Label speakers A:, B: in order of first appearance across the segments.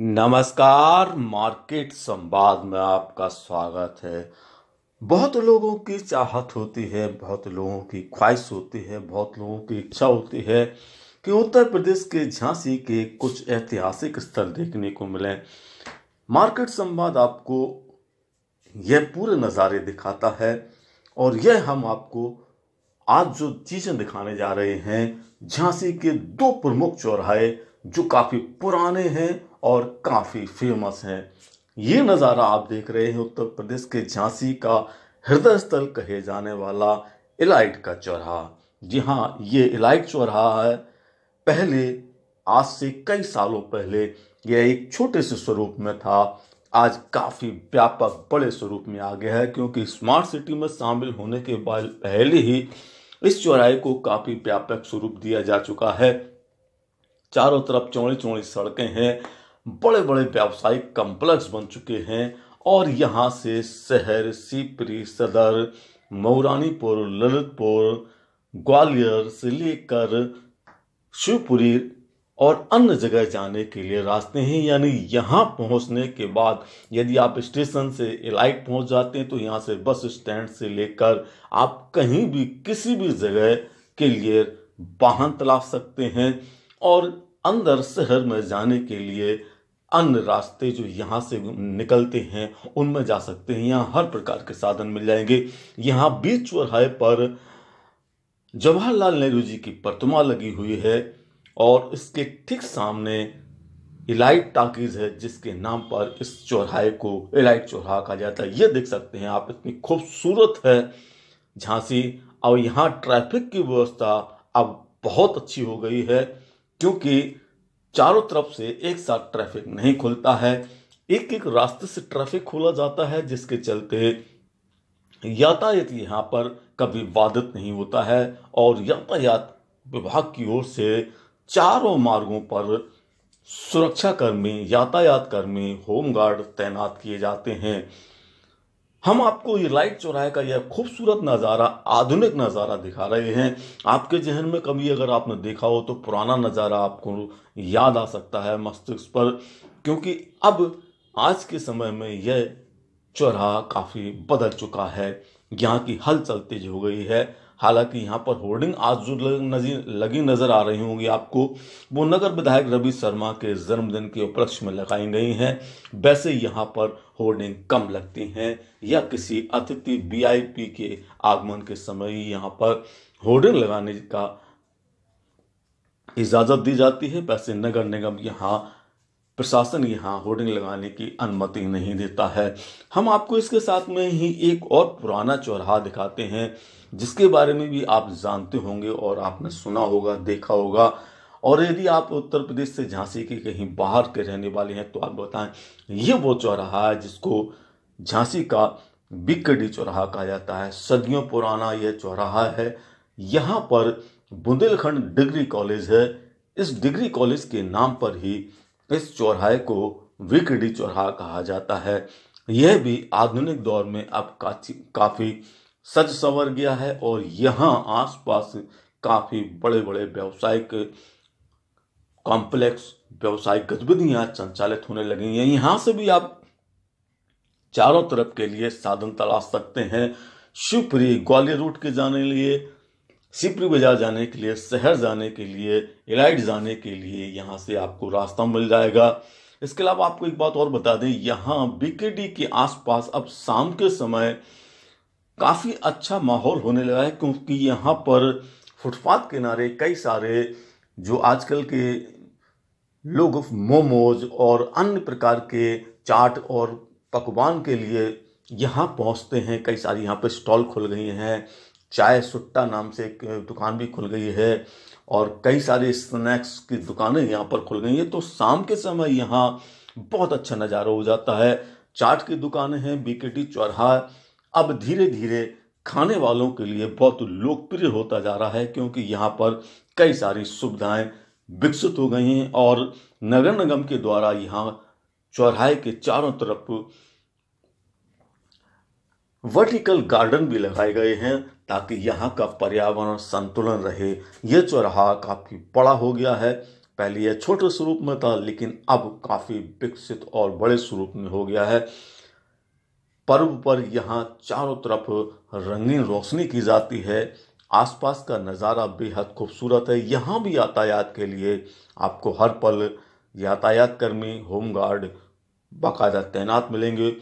A: नमस्कार मार्केट संवाद में आपका स्वागत है बहुत लोगों की चाहत होती है बहुत लोगों की ख्वाहिश होती है बहुत लोगों की इच्छा होती है कि उत्तर प्रदेश के झांसी के कुछ ऐतिहासिक स्थल देखने को मिले मार्केट संवाद आपको यह पूरे नज़ारे दिखाता है और यह हम आपको आज जो चीज़ें दिखाने जा रहे हैं झांसी के दो प्रमुख चौराहे जो काफ़ी पुराने हैं और काफ़ी फेमस है ये नज़ारा आप देख रहे हैं उत्तर प्रदेश के झांसी का हृदय स्थल कहे जाने वाला इलाइट का चौराहा जी हाँ ये इलाइट चौराहा है पहले आज से कई सालों पहले यह एक छोटे से स्वरूप में था आज काफ़ी व्यापक बड़े स्वरूप में आ गया है क्योंकि स्मार्ट सिटी में शामिल होने के बाद पहले ही इस चौराहे को काफ़ी व्यापक स्वरूप दिया जा चुका है चारों तरफ चौड़ी चौड़ी सड़कें हैं बड़े बड़े व्यावसायिक कॉम्प्लेक्स बन चुके हैं और यहाँ से शहर सीपरी सदर मौरानीपुर ललितपुर ग्वालियर से लेकर शिवपुरी और अन्य जगह जाने के लिए रास्ते हैं यानी यहाँ पहुँचने के बाद यदि आप स्टेशन से इलाइट पहुँच जाते हैं तो यहाँ से बस स्टैंड से लेकर आप कहीं भी किसी भी जगह के लिए वाहन तलाश सकते हैं और अंदर शहर में जाने के लिए अन्य रास्ते जो यहाँ से निकलते हैं उनमें जा सकते हैं यहाँ हर प्रकार के साधन मिल जाएंगे यहाँ बीच चौराहे पर जवाहरलाल नेहरू जी की प्रतिमा लगी हुई है और इसके ठीक सामने इलाइट टाकीज है जिसके नाम पर इस चौराहे को इलाइट चौराहा कहा जाता है ये देख सकते हैं आप इतनी खूबसूरत है झांसी और यहाँ ट्रैफिक की व्यवस्था अब बहुत अच्छी हो गई है क्योंकि चारों तरफ से एक साथ ट्रैफिक नहीं खुलता है एक एक रास्ते से ट्रैफिक खोला जाता है जिसके चलते यातायात यहाँ पर कभी बाधित नहीं होता है और यातायात विभाग की ओर से चारों मार्गों पर सुरक्षाकर्मी यातायात कर्मी होमगार्ड तैनात किए जाते हैं हम आपको ये लाइट चौराहे का यह खूबसूरत नज़ारा आधुनिक नज़ारा दिखा रहे हैं आपके जहन में कभी अगर आपने देखा हो तो पुराना नज़ारा आपको याद आ सकता है मस्तिष्क पर क्योंकि अब आज के समय में यह चौराहा काफ़ी बदल चुका है यहाँ की हलचल तेज हो गई है हालांकि यहाँ पर होर्डिंग आज जो लगी नजर आ रही होंगी आपको वो नगर विधायक रवि शर्मा के जन्मदिन के उपलक्ष्य में लगाई गई हैं वैसे यहाँ पर होर्डिंग कम लगती हैं या किसी अतिथि वीआईपी के आगमन के समय यहाँ पर होर्डिंग लगाने का इजाज़त दी जाती है वैसे नगर निगम यहाँ प्रशासन यहाँ होर्डिंग लगाने की अनुमति नहीं देता है हम आपको इसके साथ में ही एक और पुराना चौराहा दिखाते हैं जिसके बारे में भी आप जानते होंगे और आपने सुना होगा देखा होगा और यदि आप उत्तर प्रदेश से झांसी के कहीं बाहर के रहने वाले हैं तो आप बताएं ये वो चौराहा है जिसको झांसी का बिकडी चौराहा कहा जाता है सदियों पुराना यह चौराहा है यहाँ पर बुंदेलखंड डिग्री कॉलेज है इस डिग्री कॉलेज के नाम पर ही इस चौराहे को विकडी चौराहा कहा जाता है यह भी आधुनिक दौर में अब काफ़ी सज संवर गया है और यहाँ आसपास काफ़ी बड़े बड़े व्यावसायिक कॉम्प्लेक्स व्यावसायिक गतिविधियां संचालित होने लगी हैं यहां से भी आप चारों तरफ के लिए साधन तलाश सकते हैं शिवपुरी ग्वालियर रूट के जाने लिए सिपरी बाजार जाने के लिए शहर जाने के लिए इलाइट जाने के लिए यहाँ से आपको रास्ता मिल जाएगा इसके अलावा आपको एक बात और बता दें यहाँ बीकेडी के आसपास अब शाम के समय काफ़ी अच्छा माहौल होने लगा है क्योंकि यहाँ पर फुटपाथ किनारे कई सारे जो आजकल के लोग मोमोज और अन्य प्रकार के चाट और पकवान के लिए यहाँ पहुँचते हैं कई सारी यहाँ पर स्टॉल खुल गई हैं चाय सुट्टा नाम से एक दुकान भी खुल गई है और कई सारे स्नैक्स की दुकानें यहाँ पर खुल गई हैं तो शाम के समय यहाँ बहुत अच्छा नज़ारा हो जाता है चाट की दुकानें हैं बीकेटी चौराहा अब धीरे धीरे खाने वालों के लिए बहुत लोकप्रिय होता जा रहा है क्योंकि यहाँ पर कई सारी सुविधाएं विकसित हो गई हैं और नगर निगम के द्वारा यहाँ चौराहे के चारों तरफ वर्टिकल गार्डन भी लगाए गए हैं ताकि यहाँ का पर्यावरण संतुलन रहे ये चौराहा काफ़ी बड़ा हो गया है पहले यह छोटे स्वरूप में था लेकिन अब काफ़ी विकसित और बड़े स्वरूप में हो गया है पर्व पर यहाँ चारों तरफ रंगीन रोशनी की जाती है आसपास का नज़ारा बेहद खूबसूरत है यहाँ भी यातायात के लिए आपको हर पल यातायात कर्मी होमगार्ड बाकायदा तैनात मिलेंगे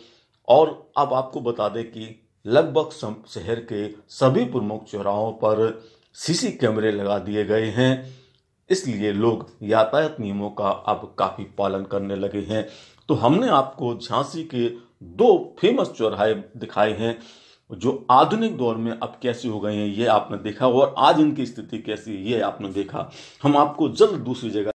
A: और अब आपको बता दें कि लगभग शहर के सभी प्रमुख चौराहों पर सीसी कैमरे लगा दिए गए हैं इसलिए लोग यातायात नियमों का अब काफ़ी पालन करने लगे हैं तो हमने आपको झांसी के दो फेमस चौराहे दिखाए हैं जो आधुनिक दौर में अब कैसे हो गए हैं ये आपने देखा और आज इनकी स्थिति कैसी है ये आपने देखा हम आपको जल्द दूसरी जगह